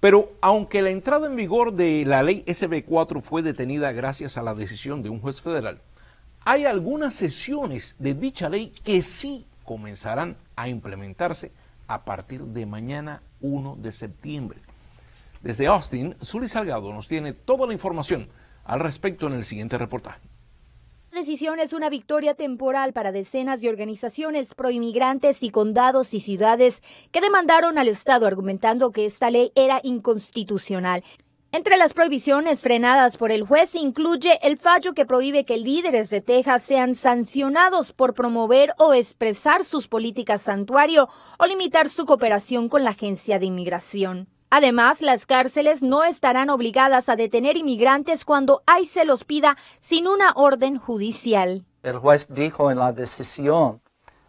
Pero aunque la entrada en vigor de la ley SB4 fue detenida gracias a la decisión de un juez federal, hay algunas sesiones de dicha ley que sí comenzarán a implementarse a partir de mañana 1 de septiembre. Desde Austin, Zuly Salgado nos tiene toda la información al respecto en el siguiente reportaje decisión es una victoria temporal para decenas de organizaciones proinmigrantes y condados y ciudades que demandaron al Estado argumentando que esta ley era inconstitucional. Entre las prohibiciones frenadas por el juez incluye el fallo que prohíbe que líderes de Texas sean sancionados por promover o expresar sus políticas santuario o limitar su cooperación con la agencia de inmigración. Además, las cárceles no estarán obligadas a detener inmigrantes cuando ahí se los pida sin una orden judicial. El juez dijo en la decisión,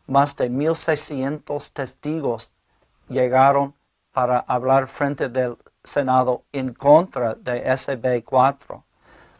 más de 1.600 testigos llegaron para hablar frente del Senado en contra de SB4.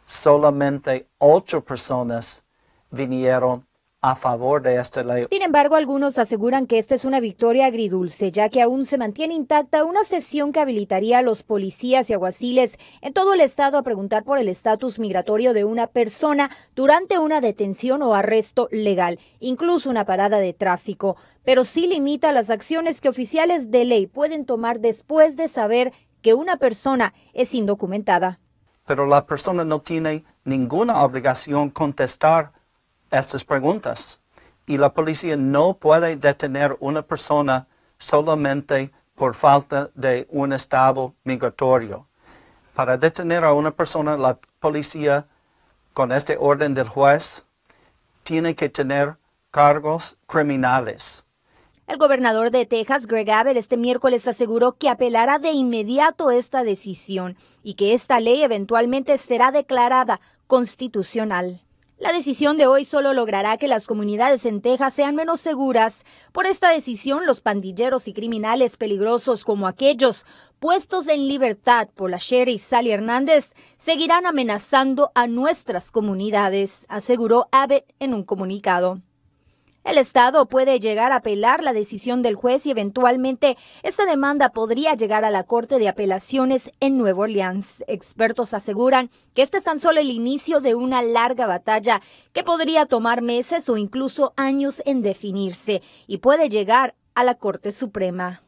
Solamente ocho personas vinieron a favor de esta ley. Sin embargo, algunos aseguran que esta es una victoria agridulce, ya que aún se mantiene intacta una sesión que habilitaría a los policías y aguaciles en todo el estado a preguntar por el estatus migratorio de una persona durante una detención o arresto legal, incluso una parada de tráfico, pero sí limita las acciones que oficiales de ley pueden tomar después de saber que una persona es indocumentada. Pero la persona no tiene ninguna obligación contestar estas preguntas. Y la policía no puede detener una persona solamente por falta de un estado migratorio. Para detener a una persona, la policía, con este orden del juez, tiene que tener cargos criminales. El gobernador de Texas, Greg Abbott, este miércoles aseguró que apelará de inmediato esta decisión y que esta ley eventualmente será declarada constitucional. La decisión de hoy solo logrará que las comunidades en Texas sean menos seguras. Por esta decisión, los pandilleros y criminales peligrosos como aquellos puestos en libertad por la sheriff Sally Hernández seguirán amenazando a nuestras comunidades, aseguró Abbott en un comunicado. El Estado puede llegar a apelar la decisión del juez y eventualmente esta demanda podría llegar a la Corte de Apelaciones en Nueva Orleans. Expertos aseguran que este es tan solo el inicio de una larga batalla que podría tomar meses o incluso años en definirse y puede llegar a la Corte Suprema.